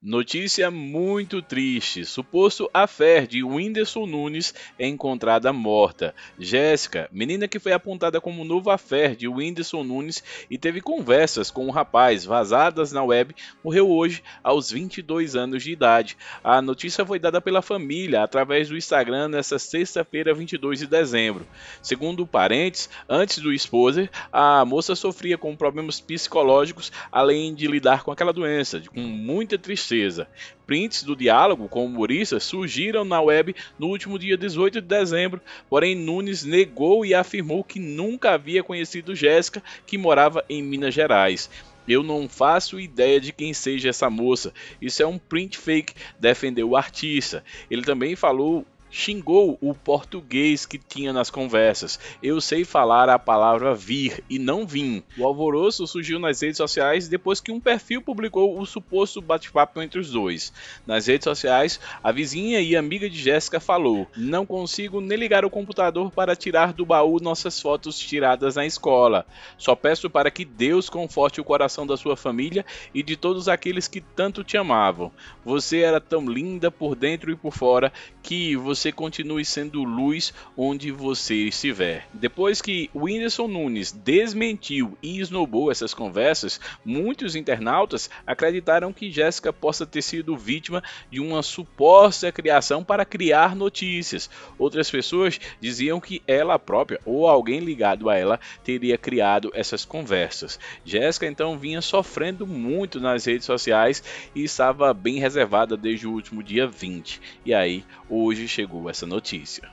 Notícia muito triste. Suposto fé de Whindersson Nunes é encontrada morta. Jéssica, menina que foi apontada como novo fé de Whindersson Nunes e teve conversas com o um rapaz vazadas na web, morreu hoje aos 22 anos de idade. A notícia foi dada pela família através do Instagram nesta sexta-feira, 22 de dezembro. Segundo parentes, antes do esposo, a moça sofria com problemas psicológicos, além de lidar com aquela doença, com muita tristeza tristeza. Prints do diálogo com o humorista surgiram na web no último dia 18 de dezembro, porém Nunes negou e afirmou que nunca havia conhecido Jéssica, que morava em Minas Gerais. Eu não faço ideia de quem seja essa moça. Isso é um print fake, defendeu o artista. Ele também falou xingou o português que tinha nas conversas. Eu sei falar a palavra vir e não vim. O alvoroço surgiu nas redes sociais depois que um perfil publicou o suposto bate-papo entre os dois. Nas redes sociais, a vizinha e amiga de Jéssica falou: Não consigo nem ligar o computador para tirar do baú nossas fotos tiradas na escola. Só peço para que Deus conforte o coração da sua família e de todos aqueles que tanto te amavam. Você era tão linda por dentro e por fora que você você continue sendo luz onde você estiver. Depois que Whindersson Nunes desmentiu e esnobou essas conversas, muitos internautas acreditaram que Jéssica possa ter sido vítima de uma suposta criação para criar notícias. Outras pessoas diziam que ela própria ou alguém ligado a ela teria criado essas conversas. Jéssica então vinha sofrendo muito nas redes sociais e estava bem reservada desde o último dia 20. E aí, hoje chegou chegou essa notícia.